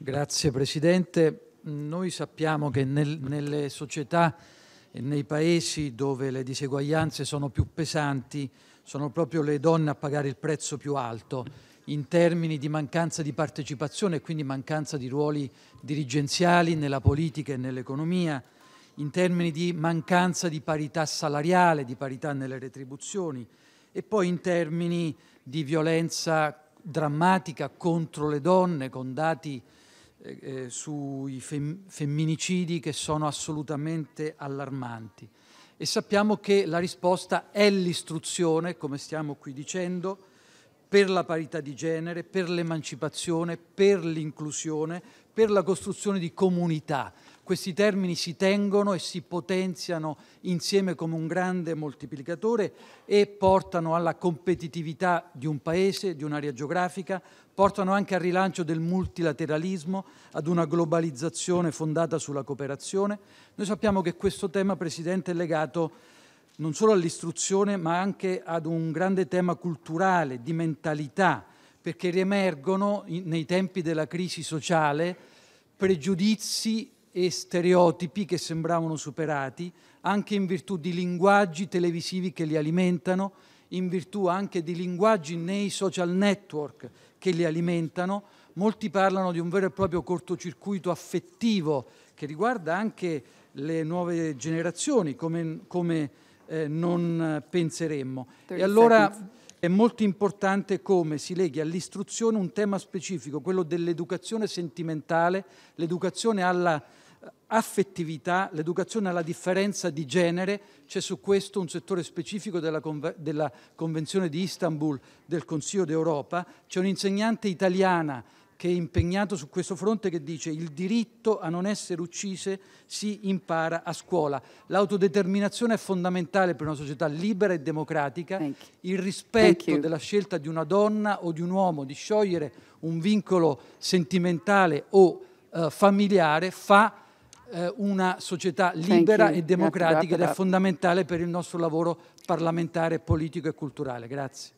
Grazie Presidente. Noi sappiamo che nel, nelle società e nei paesi dove le diseguaglianze sono più pesanti sono proprio le donne a pagare il prezzo più alto in termini di mancanza di partecipazione e quindi mancanza di ruoli dirigenziali nella politica e nell'economia, in termini di mancanza di parità salariale, di parità nelle retribuzioni e poi in termini di violenza drammatica contro le donne con dati eh, eh, sui fem- femminicidi che sono assolutamente allarmanti. E sappiamo che la risposta è l'istruzione, come stiamo qui dicendo, per la parità di genere, per l'emancipazione, per l'inclusione, per la costruzione di comunità. Questi termini si tengono e si potenziano insieme come un grande moltiplicatore e portano alla competitività di un paese, di un'area geografica, portano anche al rilancio del multilateralismo, ad una globalizzazione fondata sulla cooperazione. Noi sappiamo che questo tema, Presidente, è legato non solo all'istruzione ma anche ad un grande tema culturale, di mentalità, perché riemergono nei tempi della crisi sociale pregiudizi e stereotipi che sembravano superati, anche in virtù di linguaggi televisivi che li alimentano, in virtù anche di linguaggi nei social network che li alimentano. Molti parlano di un vero e proprio cortocircuito affettivo che riguarda anche le nuove generazioni, come, come eh, non penseremmo. E allora è molto importante come si leghi all'istruzione un tema specifico, quello dell'educazione sentimentale, l'educazione alla eh, affettività, l'educazione alla differenza di genere, c'è su questo un settore specifico della, della Convenzione di Istanbul del Consiglio d'Europa, c'è un'insegnante italiana che è impegnato su questo fronte che dice il diritto a non essere uccise si impara a scuola. L'autodeterminazione è fondamentale per una società libera e democratica. Il rispetto della scelta di una donna o di un uomo di sciogliere un vincolo sentimentale o eh, familiare fa eh, una società libera e democratica ed è fondamentale per il nostro lavoro parlamentare, politico e culturale. Grazie.